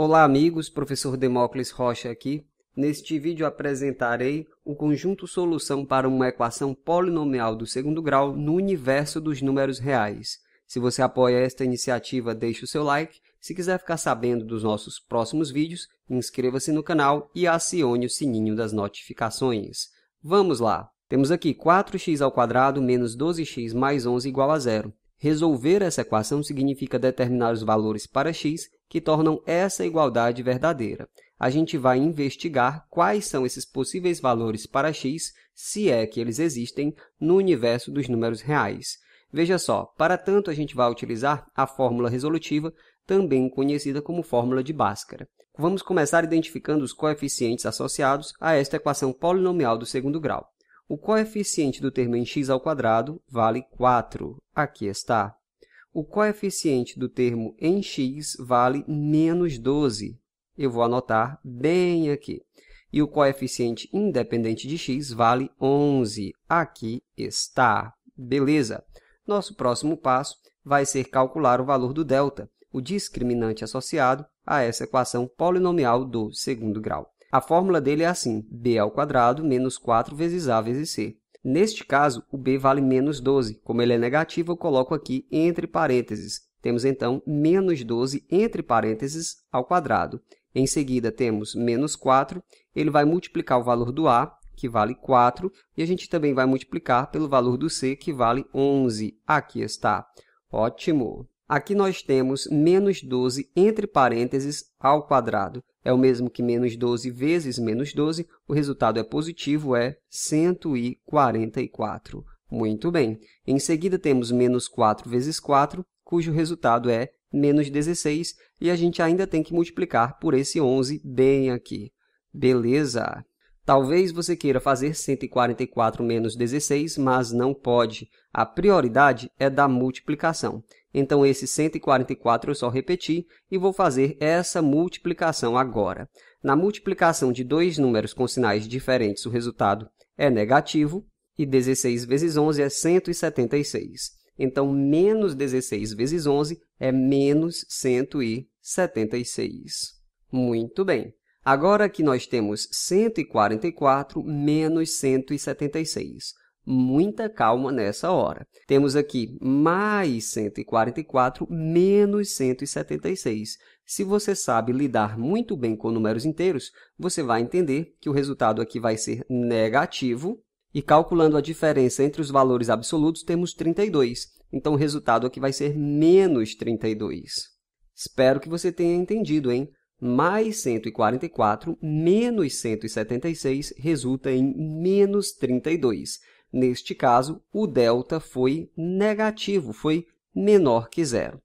Olá, amigos. Professor Demócles Rocha aqui. Neste vídeo apresentarei o conjunto solução para uma equação polinomial do segundo grau no universo dos números reais. Se você apoia esta iniciativa, deixe o seu like. Se quiser ficar sabendo dos nossos próximos vídeos, inscreva-se no canal e acione o sininho das notificações. Vamos lá! Temos aqui 4x ao quadrado menos 12x mais 11 igual a zero. Resolver essa equação significa determinar os valores para x que tornam essa igualdade verdadeira. A gente vai investigar quais são esses possíveis valores para x, se é que eles existem, no universo dos números reais. Veja só, para tanto, a gente vai utilizar a fórmula resolutiva, também conhecida como fórmula de Bhaskara. Vamos começar identificando os coeficientes associados a esta equação polinomial do segundo grau. O coeficiente do termo em x ao quadrado vale 4. Aqui está. O coeficiente do termo em x vale menos 12. Eu vou anotar bem aqui. E o coeficiente independente de x vale 11. Aqui está. Beleza. Nosso próximo passo vai ser calcular o valor do delta, o discriminante associado a essa equação polinomial do segundo grau. A fórmula dele é assim, b ao quadrado menos 4 vezes a vezes c. Neste caso, o b vale menos 12. Como ele é negativo, eu coloco aqui entre parênteses. Temos, então, menos 12 entre parênteses ao quadrado. Em seguida, temos menos 4. Ele vai multiplicar o valor do a, que vale 4, e a gente também vai multiplicar pelo valor do c, que vale 11. Aqui está. Ótimo! Aqui nós temos menos 12 entre parênteses ao quadrado é o mesmo que menos 12 vezes menos 12, o resultado é positivo, é 144. Muito bem. Em seguida, temos menos 4 vezes 4, cujo resultado é menos 16, e a gente ainda tem que multiplicar por esse 11 bem aqui. Beleza! Talvez você queira fazer 144 menos 16, mas não pode. A prioridade é da multiplicação. Então, esses 144 eu só repeti e vou fazer essa multiplicação agora. Na multiplicação de dois números com sinais diferentes, o resultado é negativo, e 16 vezes 11 é 176. Então, menos 16 vezes 11 é menos 176. Muito bem. Agora que nós temos 144 menos 176 muita calma nessa hora. Temos aqui mais 144 menos 176. Se você sabe lidar muito bem com números inteiros, você vai entender que o resultado aqui vai ser negativo. E calculando a diferença entre os valores absolutos, temos 32. Então, o resultado aqui vai ser menos 32. Espero que você tenha entendido, hein? mais 144 menos 176 resulta em menos 32. Neste caso, o delta foi negativo, foi menor que zero.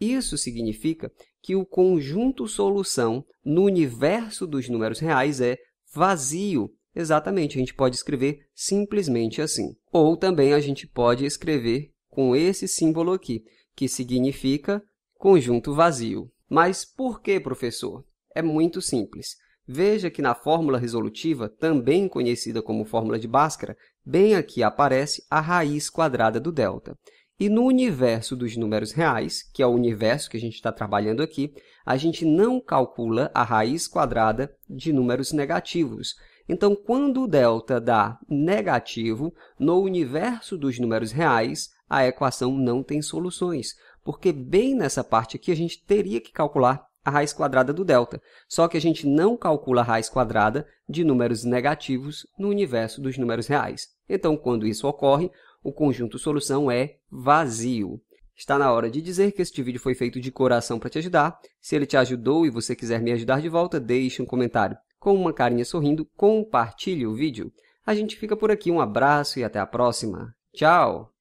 Isso significa que o conjunto solução no universo dos números reais é vazio. Exatamente, a gente pode escrever simplesmente assim. Ou também a gente pode escrever com esse símbolo aqui, que significa conjunto vazio. Mas por que, professor? É muito simples. Veja que na fórmula resolutiva, também conhecida como fórmula de Bhaskara, bem aqui aparece a raiz quadrada do delta. E no universo dos números reais, que é o universo que a gente está trabalhando aqui, a gente não calcula a raiz quadrada de números negativos. Então, quando o delta dá negativo, no universo dos números reais, a equação não tem soluções, porque bem nessa parte aqui a gente teria que calcular a raiz quadrada do delta. Só que a gente não calcula a raiz quadrada de números negativos no universo dos números reais. Então, quando isso ocorre, o conjunto solução é vazio. Está na hora de dizer que este tipo vídeo foi feito de coração para te ajudar. Se ele te ajudou e você quiser me ajudar de volta, deixe um comentário. Com uma carinha sorrindo, compartilhe o vídeo. A gente fica por aqui, um abraço e até a próxima. Tchau!